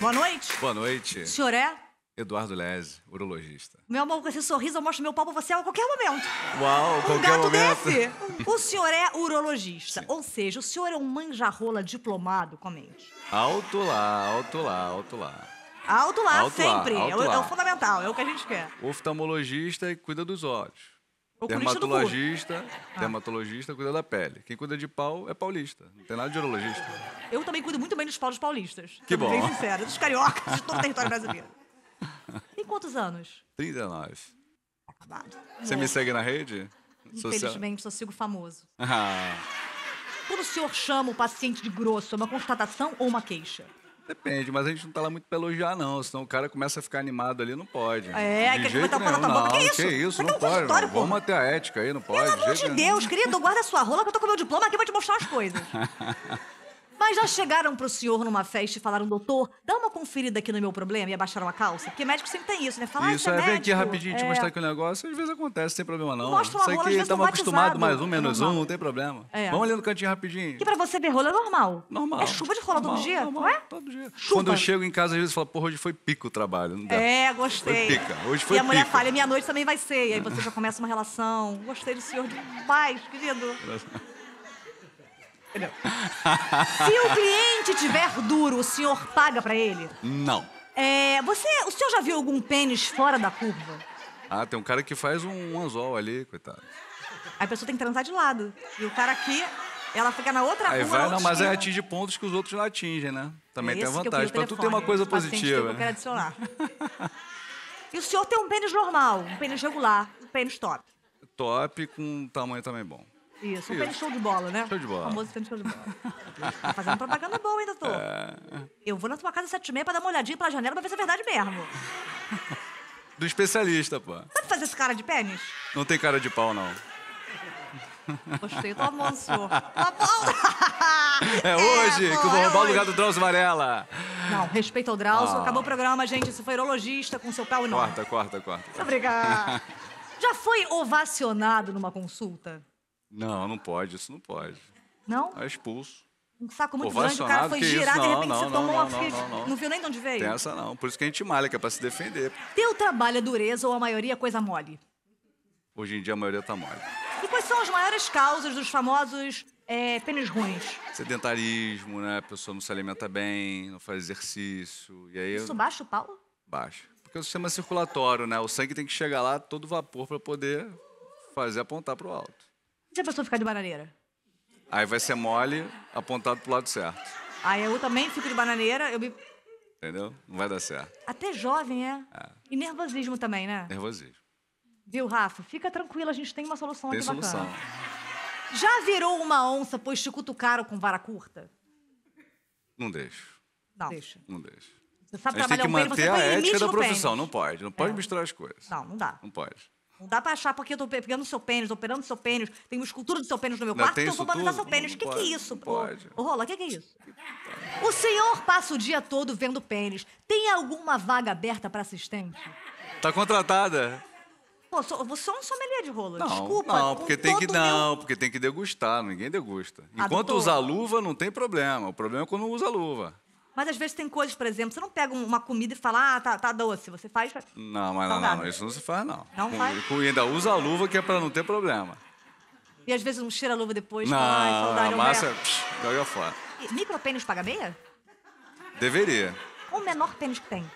Boa noite. Boa noite. O senhor é? Eduardo Lese, urologista. Meu amor, com esse sorriso eu mostro meu pau pra você a qualquer momento. Uau, um qualquer gato momento. desse. O senhor é urologista, Sim. ou seja, o senhor é um manjarrola diplomado, comente. Alto lá, alto lá, alto lá. Alto lá, alto sempre. Lá, é alto é, o, é, o, fundamental, é o que a gente quer. Oftalmologista e cuida dos olhos dermatologista, ah. dermatologista cuida da pele. Quem cuida de pau é paulista. Não tem nada de urologista. Eu também cuido muito bem dos paus paulistas. Que bom. Bem sincero. dos cariocas, de todo o território brasileiro. Tem quantos anos? 39. Acabado. Você me segue na rede? Infelizmente, Social... só sigo famoso. Ah. Quando o senhor chama o paciente de grosso, é uma constatação ou uma queixa? Depende, mas a gente não tá lá muito pra elogiar, não. Senão o cara começa a ficar animado ali, não pode. É, gente, quer botar o pau na tua boca. Que isso? Que isso? Não, não pode. Vamos até a ética aí, não pode. Pelo amor de Deus, querido, guarda sua rola que eu tô com meu diploma aqui pra te mostrar as coisas. Mas já chegaram pro senhor numa festa e falaram, doutor, dá uma conferida aqui no meu problema e abaixaram a calça? Porque médico sempre tem isso, né? Fala, ah, isso, ah, é, é vem aqui rapidinho te é... mostrar aqui o um negócio. Às vezes acontece, sem problema não. Mostra uma rola, que estamos acostumados, mais um, tá menos um, não tem problema. É. Vamos ali no cantinho rapidinho. Que pra você ver rola é normal. Normal. É chuva de rola normal, todo dia, normal, não é? Todo dia. Chuva. Quando eu chego em casa, às vezes eu falo, porra, hoje foi pico o trabalho. Não dá. É, gostei. Foi pica. Hoje foi e pica. E a mulher fala, minha noite também vai ser. E aí você já começa uma relação. Gostei do senhor demais, paz, querido. Se o cliente tiver duro, o senhor paga pra ele? Não. É, você, o senhor já viu algum pênis fora da curva? Ah, tem um cara que faz um anzol ali, coitado. A pessoa tem que transar de lado. E o cara aqui, ela fica na outra Aí rua. Vai, não, mas aí atinge pontos que os outros não atingem, né? Também é tem a vantagem. Pra tu ter uma coisa né? positiva. Que eu quero né? adicionar. e o senhor tem um pênis normal, um pênis regular, um pênis top. Top com tamanho também bom. Isso, Isso. um show de bola, né? Show de bola. O famoso pé de show de bola. tá fazendo propaganda boa, ainda tô. É... Eu vou na tua casa às sete e meia pra dar uma olhadinha pela janela pra ver se é verdade mesmo. Do especialista, pô. Sabe fazer esse cara de pênis? Não tem cara de pau, não. Gostei, tá bom, senhor. Tá bom. É hoje é, pô, que eu vou roubar é o lugar do Drauzio Varela. Não, respeito o Drauzio. Ah. Acabou o programa, gente. Isso foi urologista com seu pau não? Corta, corta, corta. Obrigada. Já foi ovacionado numa consulta? Não, não pode, isso não pode. Não? É expulso. Um saco muito grande, o cara foi girado e de repente não, você não, tomou não, uma não, não, não, não viu nem de onde veio. Tem essa não, por isso que a gente malha, que é para se defender. Teu trabalho é dureza ou a maioria é coisa mole? Hoje em dia a maioria tá mole. E quais são as maiores causas dos famosos é, pênis ruins? Sedentarismo, né? A pessoa não se alimenta bem, não faz exercício. E aí Isso eu... baixa o pau? Baixa. Porque é o sistema circulatório, né? O sangue tem que chegar lá todo vapor para poder fazer apontar pro alto a pessoa ficar de bananeira? Aí vai ser mole, apontado pro lado certo. Aí eu também fico de bananeira, eu me... Entendeu? Não vai dar certo. Até jovem, é? é. E nervosismo também, né? Nervosismo. Viu, Rafa? Fica tranquila, a gente tem uma solução tem aqui solução. bacana. Já virou uma onça, pois te cutucaram com vara curta? Não deixo. Não. Deixa. Não deixo. Você sabe a gente tem que manter um pênis, a ética da profissão, pênis. não pode. Não pode é. misturar as coisas. Não, não dá. Não pode. Não dá pra achar porque eu tô pegando seu pênis, operando seu pênis, tem escultura do seu pênis no meu quarto, então eu vou banalizar seu pênis. O é que, que é isso, Ô, Rola, o que, que é isso? O senhor passa o dia todo vendo pênis. Tem alguma vaga aberta pra assistente? Tá contratada. Pô, sou, você é um sommelier de rola, não, desculpa. Não, porque tem que não, meu... porque tem que degustar, ninguém degusta. Ah, Enquanto usa luva, não tem problema. O problema é quando usa luva. Mas às vezes tem coisas, por exemplo, você não pega uma comida e fala, ah, tá, tá doce. Você faz. Não, mas não, não, isso não se faz, não. Não com, faz? Com, ainda usa a luva que é pra não ter problema. E às vezes não cheira a luva depois, não, fala, ai, saudade, a massa, é... psh, joga fora. Micropênis paga meia? Deveria. Qual o menor pênis que tem?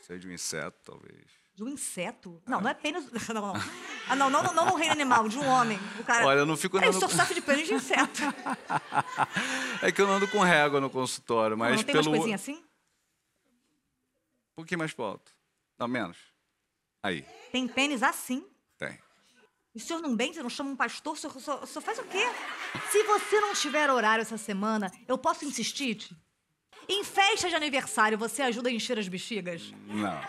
Sei de um inseto, talvez. De um inseto? Não, é. não é pênis. Não, não. Ah, não, não, não um reino animal, de um homem. O cara, Olha, eu não fico... É, andando... surf com... de pênis de inseto. é que eu ando com régua no consultório, mas não, não tem pelo... mais coisinha assim? Um pouquinho mais pro alto. Não, menos. Aí. Tem pênis assim? Tem. E o senhor não bem? Você não chama um pastor? O senhor, o senhor, o faz o quê? Se você não tiver horário essa semana, eu posso insistir? Em festa de aniversário, você ajuda a encher as bexigas? Não.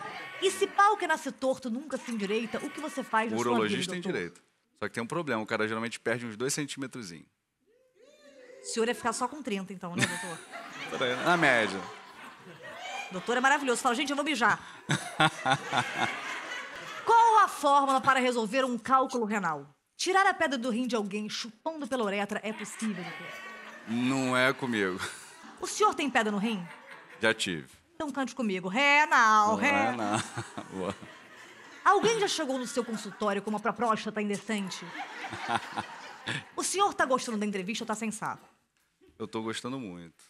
E se pau que nasce torto nunca se endireita, o que você faz no O urologista tem direito. Só que tem um problema, o cara geralmente perde uns dois centímetros. O senhor ia ficar só com 30, então, né, doutor? Na média. Doutor é maravilhoso. Fala, gente, eu vou mijar. Qual a fórmula para resolver um cálculo renal? Tirar a pedra do rim de alguém chupando pela uretra é possível, doutor? Não é comigo. O senhor tem pedra no rim? Já tive. Então cante comigo. Renal. Renal. Alguém já chegou no seu consultório com uma proposta tá indecente? o senhor tá gostando da entrevista ou tá sem saco? Eu tô gostando muito.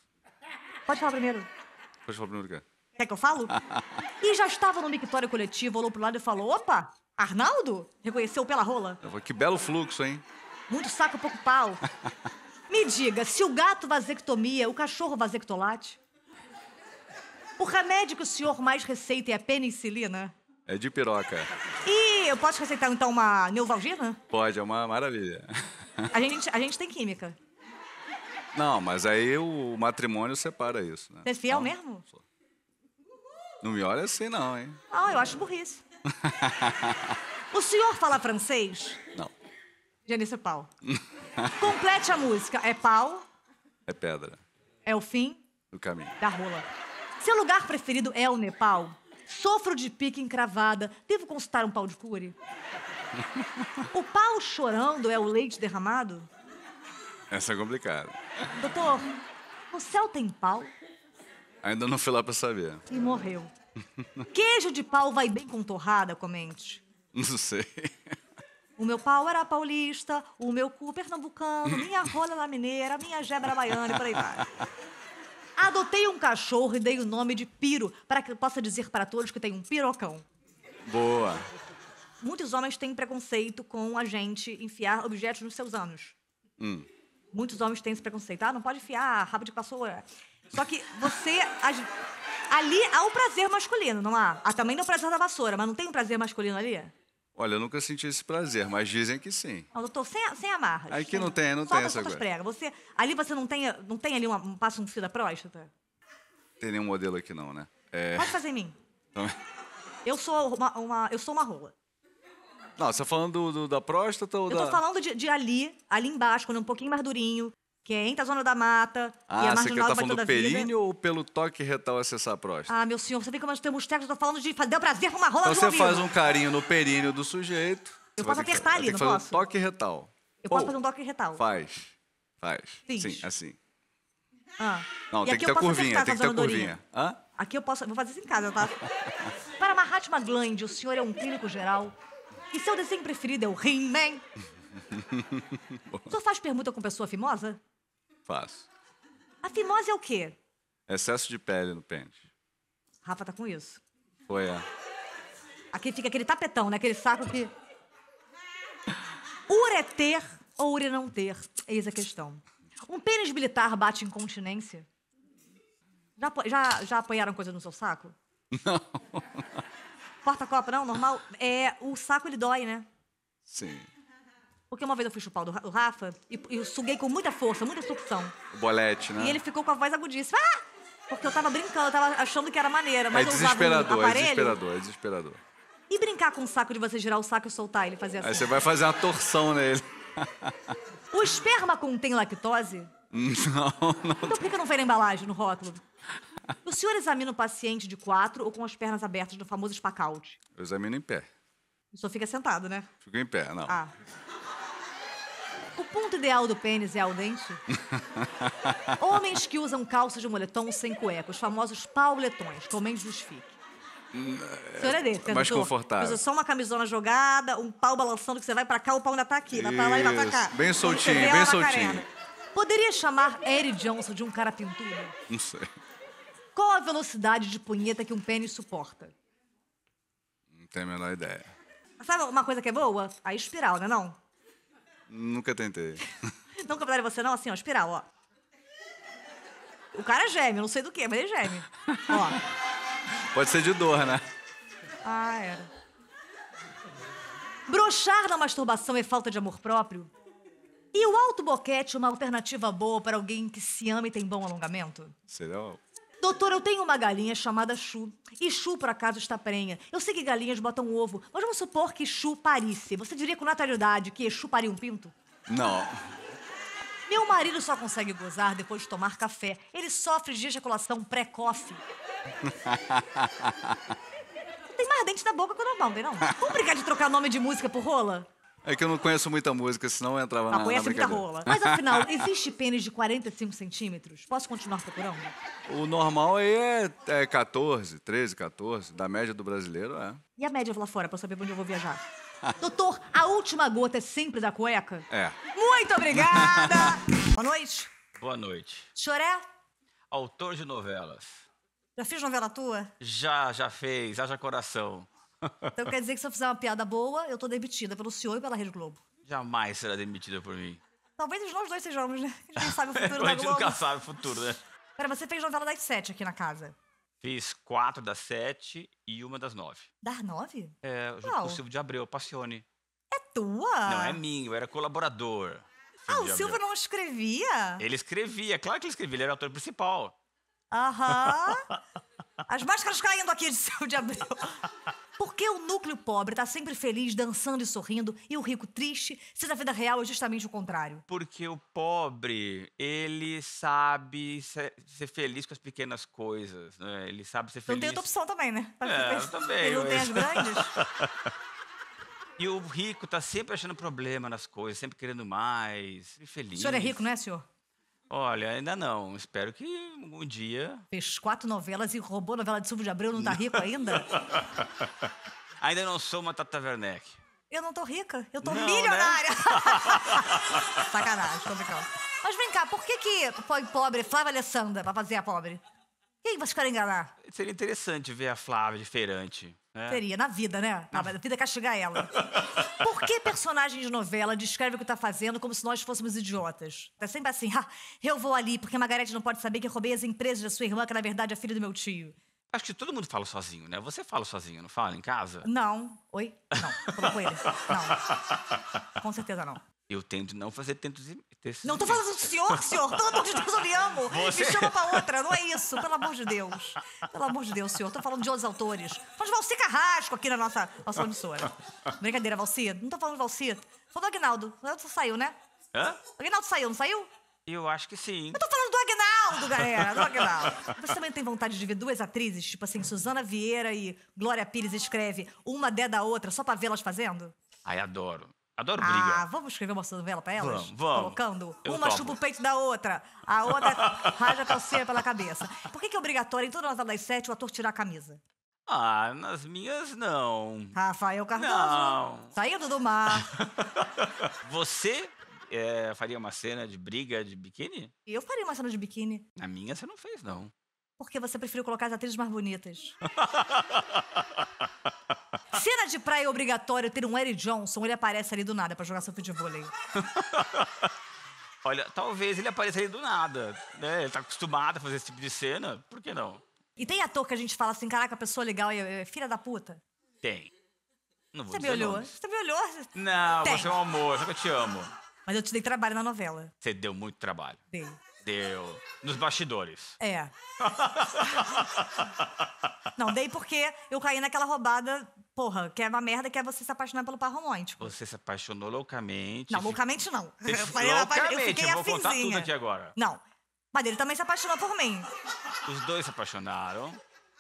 Pode falar primeiro. Pode falar primeiro, cara. Quer que eu falo? e já estava no mictório coletivo, olhou pro lado e falou: opa, Arnaldo? Reconheceu pela rola? Que belo fluxo, hein? Muito saco, pouco pau. Me diga, se o gato vasectomia, o cachorro vasectolate? O remédio que o senhor mais receita é a penicilina? É de piroca. E eu posso receitar então uma neovalgina? Pode, é uma maravilha. A gente, a gente tem química. Não, mas aí o matrimônio separa isso. Né? Você é fiel mesmo? Não me olha assim, não, hein? Ah, eu acho burrice. o senhor fala francês? Não. Janice é pau. Complete a música. É pau. É pedra. É o fim. Do caminho. Da rola. Seu lugar preferido é o Nepal? Sofro de pique encravada. Devo consultar um pau de cure? o pau chorando é o leite derramado? Essa é complicada. Doutor, o céu tem pau? Ainda não fui lá pra saber. E morreu. Queijo de pau vai bem com torrada, comente. Não sei. O meu pau era paulista, o meu cu pernambucano, minha rola lá mineira, minha Gebra baiana e por aí vai. Adotei um cachorro e dei o nome de Piro, para que eu possa dizer para todos que tem um pirocão. Boa. Muitos homens têm preconceito com a gente enfiar objetos nos seus anos. Hum. Muitos homens têm esse preconceito. Ah, não pode enfiar rabo de vassoura. Só que você. Ali há o prazer masculino, não há? Ah, também não o prazer da vassoura, mas não tem um prazer masculino ali? Olha, eu nunca senti esse prazer, mas dizem que sim. Não, doutor, sem, sem amarras. Aí que não tem, não Solta tem essa coisa. Prega. Você, ali você não tem, não tem ali um passo um fio da próstata? Tem nenhum modelo aqui não, né? É... Pode fazer em mim. Eu sou uma, uma, eu sou uma rola. Não, você tá falando do, do, da próstata ou eu da... Eu tô falando de, de, ali, ali embaixo, quando é um pouquinho mais durinho, que entra a zona da mata ah, e a marginal você que tá falando do períneo ou pelo toque retal acessar a próstata? Ah, meu senhor, você vê como nós temos técnicos, eu tô falando de fazer o prazer pra uma rola então de um você faz um carinho no períneo do sujeito. Eu posso apertar que, ali, não posso? um toque retal. Eu posso fazer um toque retal? Faz, faz. Sim, assim. Ah. Não, e tem que ter curvinha, tem que ter curvinha. Hã? Aqui eu posso, vou fazer isso em casa, tá? Para Mahatma Gandhi, o senhor é um clínico geral e seu desenho preferido é o He-Man. o senhor faz permuta com pessoa fimosa? Faço. A fimose é o quê? Excesso de pele no pênis. Rafa tá com isso. Foi, é. Aqui fica aquele tapetão, né? Aquele saco que. ter ou ure não ter? Eis a questão. Um pênis militar bate incontinência? Já, já, já apanharam coisa no seu saco? Não. Porta-copa não, normal? É, o saco ele dói, né? Sim. Porque uma vez eu fui chupar o Rafa e, e suguei com muita força, muita sucção. O bolete, né? E ele ficou com a voz agudíssima. Ah! Porque eu tava brincando, eu tava achando que era maneira, mas é eu usava um é aparelho. É desesperador, é desesperador. E brincar com o saco de você girar o saco e soltar ele fazer assim? Aí você vai fazer uma torção nele. O esperma contém lactose? Não, não. Então por que não vem na embalagem, no rótulo? O senhor examina o paciente de quatro ou com as pernas abertas no famoso espacalde? Eu examino em pé. O senhor fica sentado, né? Fico em pé, não. Ah. O ponto ideal do pênis é ao dente? Homens que usam calças de moletom sem cueca, os famosos pauletões, que o justifique. Hum, o é dele, Mais cantor. confortável. Usa só uma camisona jogada, um pau balançando, que você vai pra cá, o pau ainda tá aqui. Vai pra lá e vai pra cá. Bem soltinho, bem soltinho. Poderia chamar Eric Johnson de um cara pintudo? Não sei. Qual a velocidade de punheta que um pênis suporta? Não tenho a menor ideia. Sabe uma coisa que é boa? A espiral, né não? É Nunca tentei. Nunca pegaram você não? Assim, ó, espiral, ó. O cara é geme, eu não sei do que, mas ele é geme. Ó. Pode ser de dor, né? Ah, é. Brochar na masturbação é falta de amor próprio? E o alto boquete uma alternativa boa para alguém que se ama e tem bom alongamento? Seria Doutor, eu tenho uma galinha chamada Chu. E Chu, por acaso, está prenha. Eu sei que galinhas botam ovo, mas vamos supor que Chu parisse. Você diria com naturalidade que Chu pariu um pinto? Não. Meu marido só consegue gozar depois de tomar café. Ele sofre de ejaculação pré-coffee. tem mais dente na boca que o não, tem não? Vamos brincar de trocar nome de música por rola? É que eu não conheço muita música, senão eu entrava não, ah, na. Não, conhece muita rola. Mas afinal, existe pênis de 45 centímetros? Posso continuar procurando? O normal aí é, é 14, 13, 14. Da média do brasileiro, é. E a média lá fora, pra eu saber pra onde eu vou viajar? Doutor, a última gota é sempre da cueca? É. Muito obrigada! Boa noite. Boa noite. Choré? Autor de novelas. Já fiz novela tua? Já, já fez. Haja Coração. Então quer dizer que se eu fizer uma piada boa, eu tô demitida pelo senhor e pela Rede Globo. Jamais será demitida por mim. Talvez nós dois sejamos, né? A gente sabe o futuro da Globo. a gente nunca sabe o futuro, né? Pera, você fez novela das sete aqui na casa. Fiz quatro das sete e uma das nove. Das nove? É, junto com o Silvio de Abreu, Passione. É tua? Não, é minha, eu era colaborador. Ah, o Silvio não escrevia? Ele escrevia, claro que ele escrevia, ele era o ator principal. Aham. As máscaras caindo aqui de Silvio de Abreu. Por que o núcleo pobre está sempre feliz, dançando e sorrindo, e o rico triste, se na vida real é justamente o contrário? Porque o pobre, ele sabe ser feliz com as pequenas coisas, né? Ele sabe ser então feliz. Não tem outra opção também, né? é, eu também. Ele não tem as grandes. E o rico tá sempre achando problema nas coisas, sempre querendo mais, feliz. O senhor é rico, não é, senhor? Olha, ainda não. Espero que um dia. Fez quatro novelas e roubou a novela de Silvio de Abreu, não tá rico ainda? ainda não sou uma Tata Werneck. Eu não tô rica, eu tô não, né? milionária. Né? Sacanagem, tô brincando. Mas vem cá, por que que pobre Flávia Alessandra pra fazer a pobre? Quem vai ficar enganar? Seria interessante ver a Flávia diferente. Né? Seria, na vida, né? Ah, na vida é castigar ela. Por que personagem de novela descreve o que tá fazendo como se nós fôssemos idiotas? Tá sempre assim, ah, eu vou ali porque a Margarete não pode saber que roubei as empresas da sua irmã, que na verdade é filha do meu tio. Acho que todo mundo fala sozinho, né? Você fala sozinho, não fala em casa? Não. Oi? Não. Falou com ele? Não. Com certeza não. Eu tento não fazer tantos, Desse não estou falando do senhor, senhor. Pelo amor de Deus, eu me amo. Você... Me chama para outra. Não é isso. Pelo amor de Deus. Pelo amor de Deus, senhor. Estou falando de outros autores. Falando de Valci Carrasco aqui na nossa, nossa emissora. Brincadeira, Valci. Não estou falando de Valci. Falando do Agnaldo. O Agnaldo saiu, né? Hã? O Agnaldo saiu, não saiu? Eu acho que sim. Eu tô falando do Agnaldo, galera, do Agnaldo. Você também tem vontade de ver duas atrizes, tipo assim, Suzana Vieira e Glória Pires escreve uma dé da outra só pra vê-las fazendo? Ai, adoro. Adoro ah, briga. Ah, vamos escrever uma novela pra elas? Vamos, vamos. Colocando eu uma topo. chupa o peito da outra, a outra raja a calcinha pela cabeça. Por que, que é obrigatório em toda novela das sete o ator tirar a camisa? Ah, nas minhas não. Rafael Cardoso. Não. Saindo do mar. Você é, faria uma cena de briga de biquíni? Eu faria uma cena de biquíni. Na minha você não fez, não. Porque você preferiu colocar as atrizes mais bonitas. Cena de praia é obrigatório ter um Eric Johnson, ele aparece ali do nada para jogar seu futebol. Olha, talvez ele apareça ali do nada, né? Ele tá acostumado a fazer esse tipo de cena, por que não? E tem ator que a gente fala assim, caraca, pessoa legal é, é filha da puta? Tem. Não vou você me olhou? Nomes. Você me olhou? Não, tem. você é um amor, só que eu te amo. Mas eu te dei trabalho na novela. Você deu muito trabalho. Dei. Deu. Nos bastidores. É. não, dei porque eu caí naquela roubada, porra, que é uma merda, que é você se apaixonar pelo par romântico. Você se apaixonou loucamente. Não, loucamente não. eu falei, loucamente, eu fiquei eu vou afinzinha. contar tudo aqui agora. Não. Mas ele também se apaixonou por mim. Os dois se apaixonaram,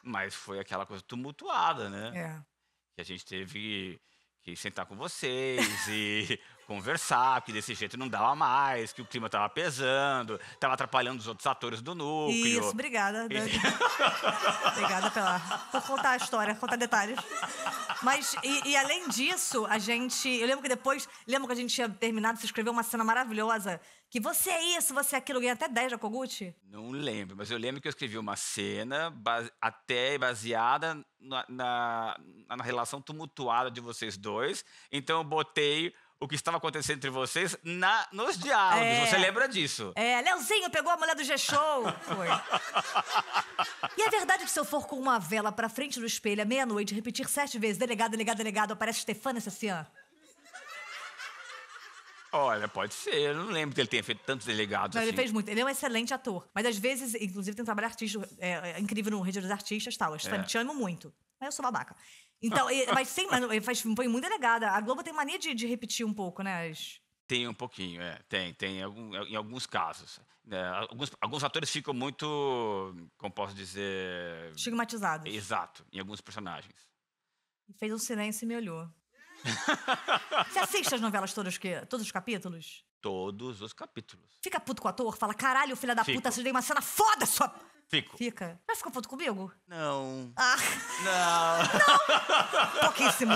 mas foi aquela coisa tumultuada, né? É. Que a gente teve que sentar com vocês e conversar, que desse jeito não dava mais, que o clima estava pesando, estava atrapalhando os outros atores do núcleo. Isso, obrigada. E... obrigada pela... Por contar a história, contar detalhes. Mas, e, e, além disso, a gente... Eu lembro que depois... Lembro que a gente tinha terminado, você escreveu uma cena maravilhosa que você é isso, você é aquilo. Eu ganhei até 10 da Kogut. Não lembro, mas eu lembro que eu escrevi uma cena base, até baseada na, na, na relação tumultuada de vocês dois. Então eu botei o que estava acontecendo entre vocês na, nos diálogos. É. Você lembra disso? É, Leozinho pegou a mulher do G-Show. Foi. e é verdade que se eu for com uma vela pra frente do espelho à meia-noite repetir sete vezes, delegado, delegado, delegado, aparece Stefano Sassian? Olha, pode ser. Eu não lembro que ele tenha feito tantos delegados. Não, assim. ele fez muito. Ele é um excelente ator. Mas às vezes, inclusive, tem um trabalho artístico é, é incrível no Rede dos Artistas e tal. Eu é. te amo muito. Mas eu sou babaca. Então, mas sem, faz, foi muito delegada. A Globo tem mania de, de repetir um pouco, né? As... Tem um pouquinho, é. Tem, tem algum, em alguns casos. É, alguns, alguns atores ficam muito, como posso dizer... Estigmatizados. Exato, em alguns personagens. Fez um silêncio e me olhou. Você assiste as novelas todas que, todos os capítulos? Todos os capítulos. Fica puto com o ator? Fala, caralho, filha da Fico. puta, você deu uma cena foda, sua. Fico. Fica. Mas ficar puto comigo? Não. Ah. Não. Não. Pouquíssimo.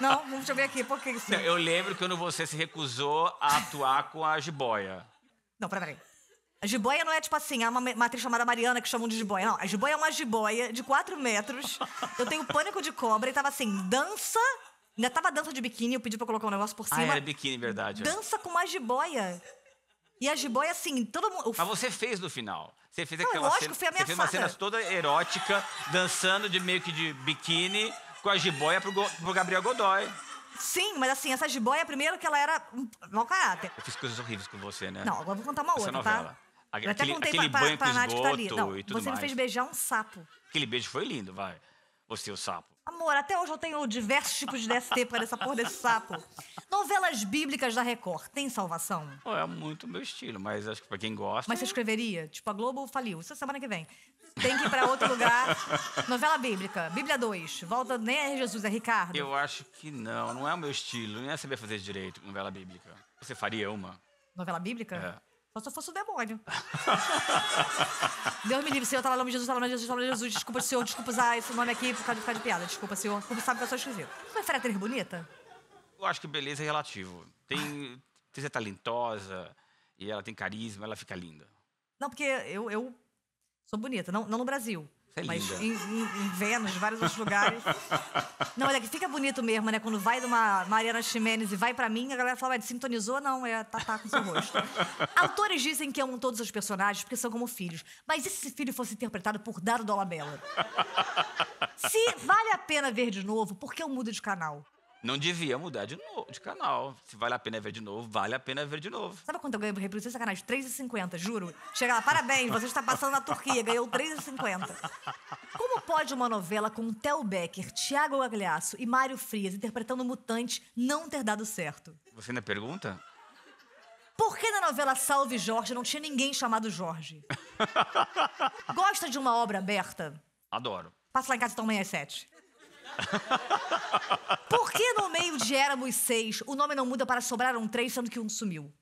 Não, deixa eu ver aqui, pouquíssimo. Não, eu lembro quando você se recusou a atuar com a jiboia. Não, peraí, A jiboia não é tipo assim, há é uma, atriz chamada Mariana que chamam de jiboia. Não, a jiboia é uma jiboia de 4 metros. Eu tenho pânico de cobra e tava assim, dança Ainda tava dança de biquíni, eu pedi pra colocar um negócio por ah, cima. Ah, era biquíni, verdade. É. Dança com uma jiboia. E a jiboia, assim, todo mundo. Mas você fez no final. Você fez aquela não, lógico, cena. Fui ameaçada. Você fez uma cena toda erótica, dançando de meio que de biquíni com a jiboia pro, pro Gabriel Godoy. Sim, mas assim, essa jiboia, primeiro que ela era mau caráter. Eu fiz coisas horríveis com você, né? Não, agora eu vou contar uma essa outra, tá? novela. tá? eu até contei aquele pra, pra, pra Nath que tá ali. Não, você mais. me fez beijar um sapo. Aquele beijo foi lindo, vai. Você, o sapo. Amor, até hoje eu tenho diversos tipos de DST para essa porra desse sapo. Novelas bíblicas da Record, tem salvação? é muito meu estilo, mas acho que pra quem gosta. Mas você é. escreveria? Tipo, a Globo faliu. Isso é semana que vem. Tem que ir pra outro lugar. Novela bíblica, Bíblia 2. Volta nem é Jesus, é Ricardo. Eu acho que não, não é o meu estilo. Não é saber fazer direito novela bíblica. Você faria uma? Novela bíblica? É. Só se eu fosse o demônio. Deus me livre, Senhor, tá lá no nome de Jesus, tá lá no nome de Jesus, tá lá no nome de Jesus. Desculpa, Senhor, desculpa usar esse nome aqui por causa de ficar de piada. Desculpa, Senhor. Como sabe que eu sou esquisito. Você prefere atriz bonita? Eu acho que beleza é relativo. Tem, você é talentosa e ela tem carisma, ela fica linda. Não, porque eu, eu sou bonita, não, não no Brasil mas em, em, em, Vênus, vários outros lugares. não, olha, que fica bonito mesmo, né? Quando vai de uma Mariana Ximenes e vai para mim, a galera fala, mas sintonizou? Não, é tá com seu rosto. Autores dizem que amam todos os personagens porque são como filhos. Mas e se esse filho fosse interpretado por Dado Dolabella? se vale a pena ver de novo, por que eu mudo de canal? Não devia mudar de, novo, de canal. Se vale a pena ver de novo, vale a pena ver de novo. Sabe quanto eu ganho por reprise? Sem sacanagem, 3,50, juro. Chega lá, parabéns, você está passando na Turquia, ganhou 3,50. Como pode uma novela com Tel Becker, Tiago Gagliasso e Mário Frias interpretando mutantes não ter dado certo? Você ainda pergunta? Por que na novela Salve Jorge não tinha ninguém chamado Jorge? Gosta de uma obra aberta? Adoro. Passa lá em casa e toma às sete. Por que no meio de éramos seis, o nome não muda para sobraram três, sendo que um sumiu?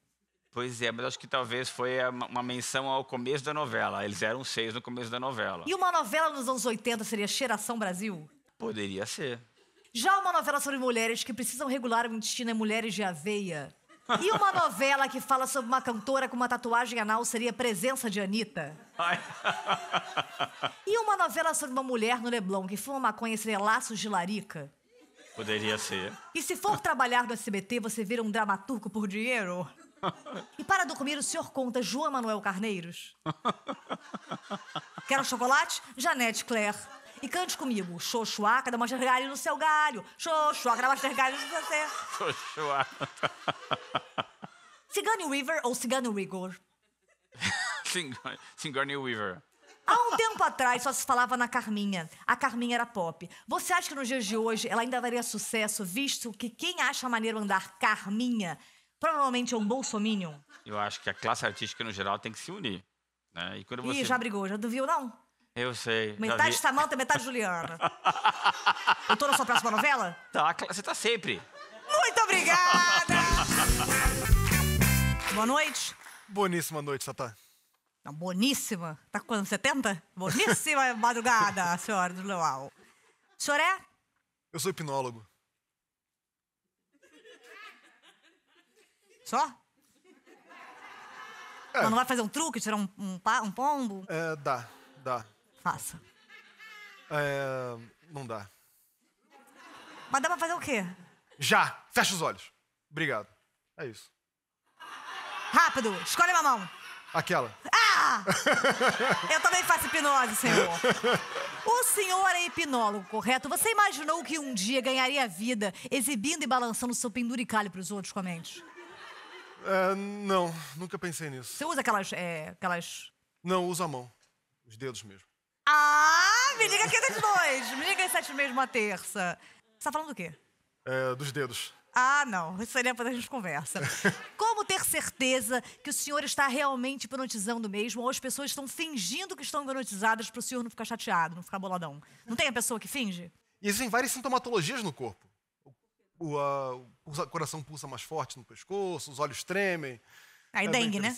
Pois é, mas acho que talvez foi uma menção ao começo da novela. Eles eram seis no começo da novela. E uma novela nos anos 80 seria Cheiração Brasil? Poderia ser. Já uma novela sobre mulheres que precisam regular o intestino é Mulheres de Aveia. E uma novela que fala sobre uma cantora com uma tatuagem anal seria Presença de Anitta. Ai. novela sobre uma mulher no Leblon que fuma maconha e se laços de larica? Poderia ser. E se for trabalhar no SBT, você vira um dramaturgo por dinheiro? E para dormir, o senhor conta João Manuel Carneiros? Quero chocolate? Janete Claire. E cante comigo. Xoxuaca da Master Galho no seu galho. Xoxuaca da Master Galho no seu galho. Xoxuaca. Cigano River ou Cigano Rigor? Cigano Weaver. Há um tempo atrás só se falava na Carminha. A Carminha era pop. Você acha que nos dias de hoje ela ainda daria sucesso, visto que quem acha maneiro andar Carminha provavelmente é um bolsominion? Eu acho que a classe artística no geral tem que se unir. Né? E quando você... Ih, já brigou, já duviu? não? Eu sei. Metade Samanta, metade Juliana. Eu tô na sua próxima novela? Tá, você tá sempre. Muito obrigada! Boa noite. Boníssima noite, Satã. Não, tá boníssima. Tá com anos 70? Boníssima madrugada, senhora do Leal. O senhor é? Eu sou hipnólogo. Só? É. não vai fazer um truque, tirar um, um, um pombo? É, dá, dá. Faça. É, não dá. Mas dá pra fazer o quê? Já! Fecha os olhos. Obrigado. É isso. Rápido, escolhe mão Aquela. Ah! Eu também faço hipnose, senhor. O senhor é hipnólogo, correto? Você imaginou que um dia ganharia vida exibindo e balançando seu penduricalho para os outros com a mente? É, não, nunca pensei nisso. Você usa aquelas, é, aquelas... Não, usa a mão. Os dedos mesmo. Ah, me liga aqui das dois. Me liga às sete mesmo uma terça. Você tá falando do quê? É, dos dedos. Ah, não. Isso seria pra a gente conversa. Como certeza que o Senhor está realmente hipnotizando mesmo, ou as pessoas estão fingindo que estão hipnotizadas para o Senhor não ficar chateado, não ficar boladão. Não tem a pessoa que finge? E existem várias sintomatologias no corpo. O, a, o coração pulsa mais forte no pescoço, os olhos tremem. Aí é dengue, né?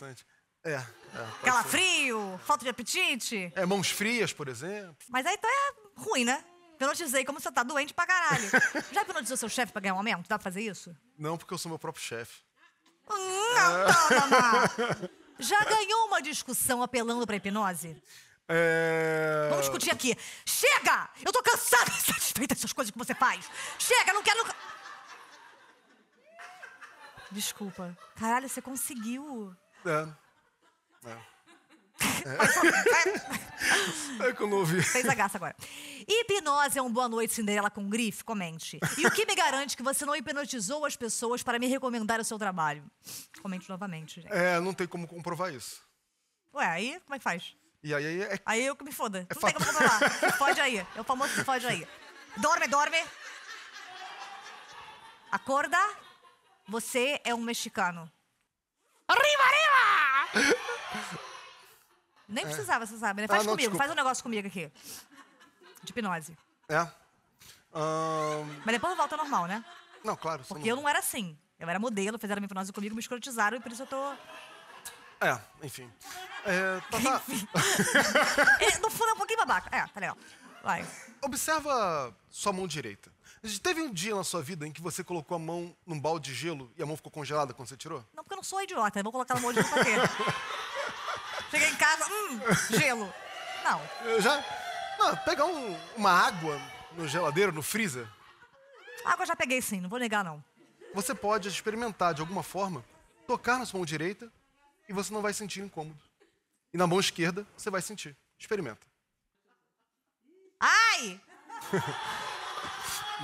É. é Calafrio, falta de apetite. É, mãos frias, por exemplo. Mas aí então é ruim, né? Hipnotizei como você tá doente pra caralho. Já hipnotizou seu chefe pra ganhar um aumento? Dá pra fazer isso? Não, porque eu sou meu próprio chefe. Hum, Já ganhou uma discussão apelando pra hipnose? É... Vamos discutir aqui. Chega! Eu tô cansada de satisfeita dessas coisas que você faz. Chega, não quero... Nunca... Desculpa. Caralho, você conseguiu. É. é. É que eu não ouvi. Fez a graça agora. Hipnose é um boa noite, Cinderela com grife? Comente. E o que me garante que você não hipnotizou as pessoas para me recomendar o seu trabalho? Comente novamente, gente. É, não tem como comprovar isso. Ué, aí como é que faz? E aí é. Aí eu que me foda. É não tem como comprovar. Pode aí. É o famoso que pode aí. Dorme, dorme. Acorda. Você é um mexicano. Arriba, arriba! Nem é. precisava, você sabe, né? Ah, faz ah, não, comigo, desculpa. faz um negócio comigo aqui. De hipnose. É. Um... Mas depois volta ao normal, né? Não, claro. Porque não... eu não era assim. Eu era modelo, fizeram minha hipnose comigo, me escrotizaram e por isso eu tô. É, enfim. É, tá, tá. enfim. é, no fundo é um pouquinho babaca. É, tá legal. Vai. Observa sua mão direita. Teve um dia na sua vida em que você colocou a mão num balde de gelo e a mão ficou congelada quando você tirou? Não, porque eu não sou idiota. Eu vou colocar a mão de gelo pra quê? Cheguei em casa, hum, gelo. Não. Eu já. Não, pegar um, uma água no geladeiro, no freezer. Água já peguei sim, não vou negar não. Você pode experimentar de alguma forma, tocar na sua mão direita e você não vai sentir incômodo. E na mão esquerda você vai sentir. Experimenta. Ai!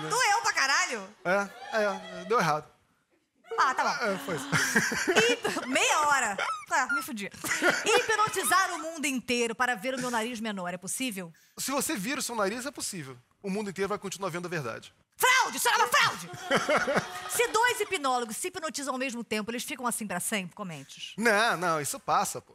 Doeu pra caralho? É, é, deu errado. Ah, tá bom. É, foi isso. E, então, meia hora. Tá, me fudi. Hipnotizar o mundo inteiro para ver o meu nariz menor é possível? Se você vir o seu nariz, é possível. O mundo inteiro vai continuar vendo a verdade. Fraude! Isso é uma fraude! se dois hipnólogos se hipnotizam ao mesmo tempo, eles ficam assim para sempre? Comentes? Não, não, isso passa, pô.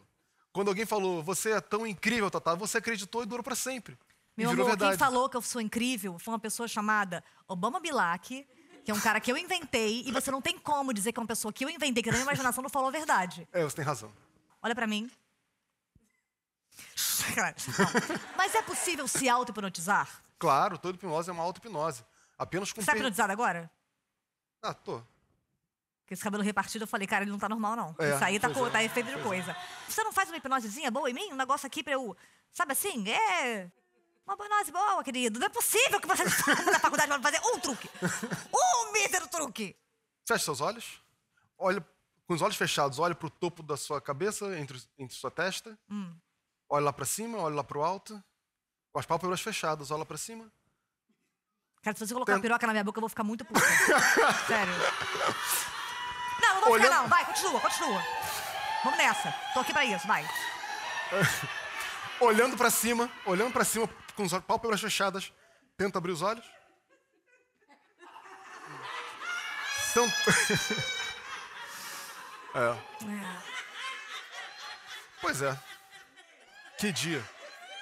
Quando alguém falou, você é tão incrível, Tatá, tá, você acreditou e durou para sempre. Meu amor, verdade. quem falou que eu sou incrível foi uma pessoa chamada Obama Bilac, que é um cara que eu inventei e você não tem como dizer que é uma pessoa que eu inventei, que na minha imaginação não falou a verdade. É, você tem razão. Olha para mim. Mas é possível se auto-hipnotizar? Claro, toda hipnose é uma auto-hipnose. Apenas com... Você tá hipnotizado agora? Ah, tô. Porque esse cabelo repartido, eu falei, cara, ele não tá normal, não. É, Isso aí tá, é, tá efeito de é. coisa. É. Você não faz uma hipnosezinha boa em mim? Um negócio aqui pra eu... Sabe assim? É... Uma banose boa, querido. Não é possível que você na faculdade vai fazer um truque. Um mísero truque. Feche seus olhos. Olha com os olhos fechados, olha para o topo da sua cabeça, entre, entre sua testa. Hum. Olha lá para cima, olha lá para o alto. Com as pálpebras fechadas, olha para cima. Cara, se você colocar Tenta... piroca na minha boca, eu vou ficar muito puta. Sério. Não, não vou olha... ficar não. Vai, continua, continua. Vamos nessa. Tô aqui para isso, vai. olhando para cima, olhando para cima, com as pálpebras fechadas, tenta abrir os olhos. São... é. Pois é. Que dia.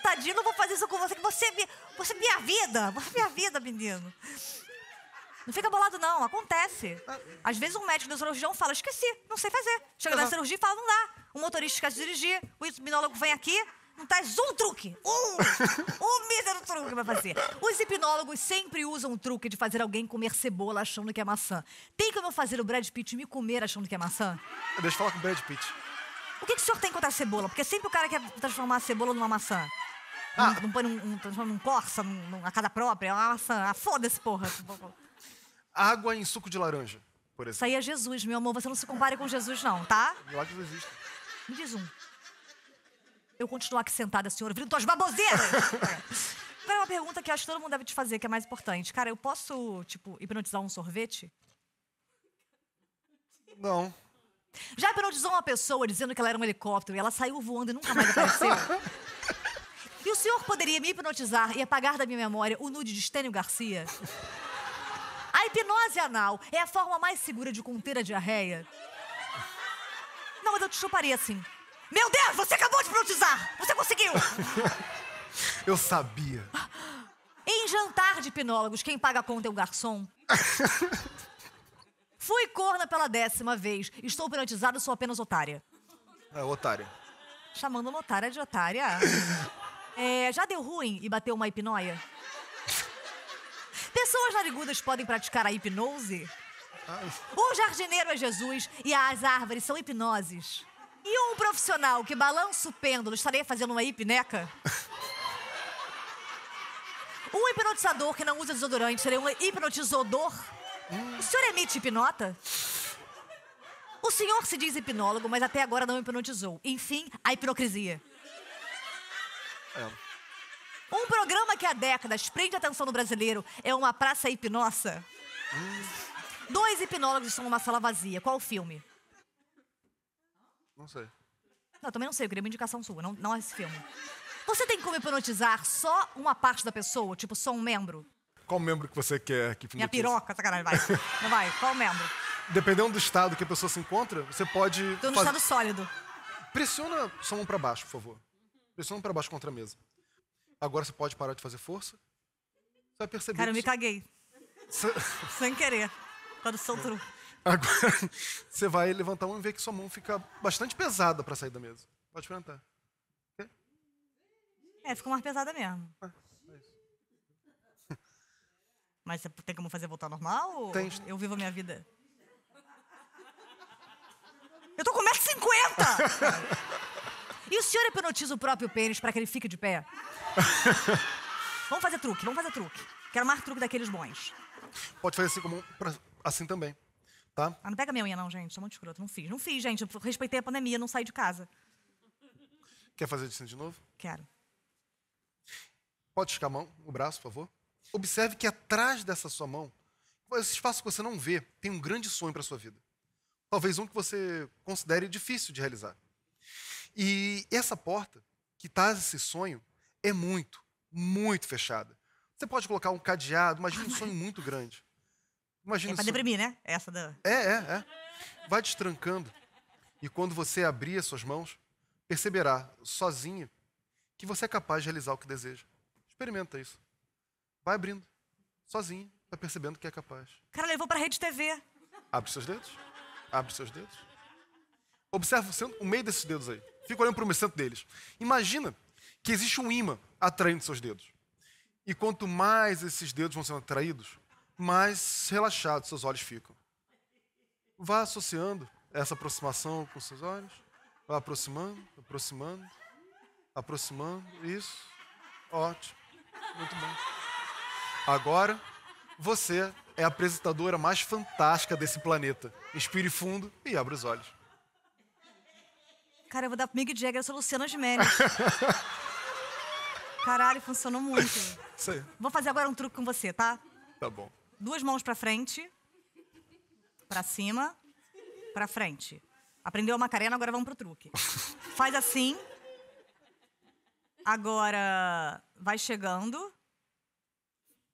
Tadinho, não vou fazer isso com você, que você é minha, você é minha vida. Você é minha vida, menino. Não fica bolado, não. Acontece. É. Às vezes um médico cirurgião fala, esqueci, não sei fazer. Chega Exato. na cirurgia e fala, não dá. O motorista esquece de dirigir, o hipnólogo vem aqui, não tens um truque! Um! Um mísero truque pra fazer. Os hipnólogos sempre usam o truque de fazer alguém comer cebola achando que é maçã. Tem como eu fazer o Brad Pitt me comer achando que é maçã? Deixa eu falar com o Brad Pitt. O que, que o senhor tem contra a cebola? Porque sempre o cara quer transformar a cebola numa maçã. Ah. Não, não põe num, um, transforma num corsa, num, numa casa própria, é uma maçã. Ah, foda-se, porra. Água em suco de laranja, por exemplo. Isso aí é Jesus, meu amor. Você não se compare com Jesus, não, tá? Milagres existem. Me diz um eu continuar aqui sentada, senhor, ouvindo tuas baboseiras. Agora, uma pergunta que acho que todo mundo deve te fazer, que é mais importante. Cara, eu posso, tipo, hipnotizar um sorvete? Não. Já hipnotizou uma pessoa dizendo que ela era um helicóptero e ela saiu voando e nunca mais apareceu? e o senhor poderia me hipnotizar e apagar da minha memória o nude de Estênio Garcia? A hipnose anal é a forma mais segura de conter a diarreia? Não, mas eu te chuparia assim. Meu Deus, você acabou de hipnotizar! Você conseguiu! Eu sabia. Em jantar de hipnólogos, quem paga a conta é o garçom. Fui corna pela décima vez. Estou hipnotizado, sou apenas otária. É, otária. Chamando uma otária de otária. É, já deu ruim e bateu uma hipnóia? Pessoas narigudas podem praticar a hipnose? Ai. O jardineiro é Jesus e as árvores são hipnoses. E um profissional que balança o pêndulo estaria fazendo uma hipneca? Um hipnotizador que não usa desodorante seria um hipnotizador? Hum. O senhor emite hipnota? O senhor se diz hipnólogo, mas até agora não hipnotizou. Enfim, a hipocrisia. É. Um programa que há décadas prende a atenção do brasileiro é uma praça hipnossa. Hum. Dois hipnólogos estão numa sala vazia. Qual o filme? Não sei. Não, eu também não sei, eu queria uma indicação sua, não, não esse filme. Você tem como hipnotizar só uma parte da pessoa, tipo só um membro? Qual membro que você quer que hipnotize? Minha piroca, sacanagem, vai. não vai, qual membro? Dependendo do estado que a pessoa se encontra, você pode. Estou no estado sólido. Pressiona sua mão para baixo, por favor. Pressiona para baixo contra a mesa. Agora você pode parar de fazer força. Você vai perceber. Cara, eu me caguei. Sem querer. Quando truque. Agora, você vai levantar a mão e ver que sua mão fica bastante pesada para sair da mesa. Pode perguntar. É, é ficou mais pesada mesmo. Ah, é, é Mas você tem como fazer voltar normal? Tem. Eu vivo a minha vida. Eu tô com 1,50m! e o senhor hipnotiza o próprio pênis para que ele fique de pé? vamos fazer truque, vamos fazer truque. Quero mais truque daqueles bons. Pode fazer assim como um, assim também. Tá? Ah, não pega minha unha, não, gente. Estou muito escroto. Não fiz. Não fiz, gente. Eu respeitei a pandemia, não saí de casa. Quer fazer isso de novo? Quero. Pode esticar a mão, o braço, por favor. Observe que atrás dessa sua mão, esse espaço que você não vê, tem um grande sonho para sua vida. Talvez um que você considere difícil de realizar. E essa porta que traz esse sonho é muito, muito fechada. Você pode colocar um cadeado, imagina um sonho muito grande. Imagina é pra deprimir, né? Essa da... É, é, é. Vai destrancando. E quando você abrir as suas mãos, perceberá, sozinho, que você é capaz de realizar o que deseja. Experimenta isso. Vai abrindo. Sozinho, tá percebendo que é capaz. O cara levou pra rede TV. Abre seus dedos. Abre seus dedos. Observa o, centro, o meio desses dedos aí. Fica olhando para o centro deles. Imagina que existe um imã atraindo seus dedos. E quanto mais esses dedos vão sendo atraídos, mais relaxados seus olhos ficam. Vá associando essa aproximação com seus olhos. Vá aproximando, aproximando, aproximando. Isso. Ótimo. Muito bom. Agora, você é a apresentadora mais fantástica desse planeta. Inspire fundo e abra os olhos. Cara, eu vou dar pro Mick Jagger, eu sou Luciana Gimenez. Caralho, funcionou muito. Isso aí. Vou fazer agora um truque com você, tá? Tá bom duas mãos para frente, para cima, para frente. Aprendeu a Macarena, agora vamos pro truque. Faz assim. Agora vai chegando.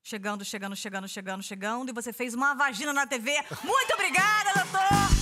Chegando, chegando, chegando, chegando, chegando. E você fez uma vagina na TV. Muito obrigada, doutor!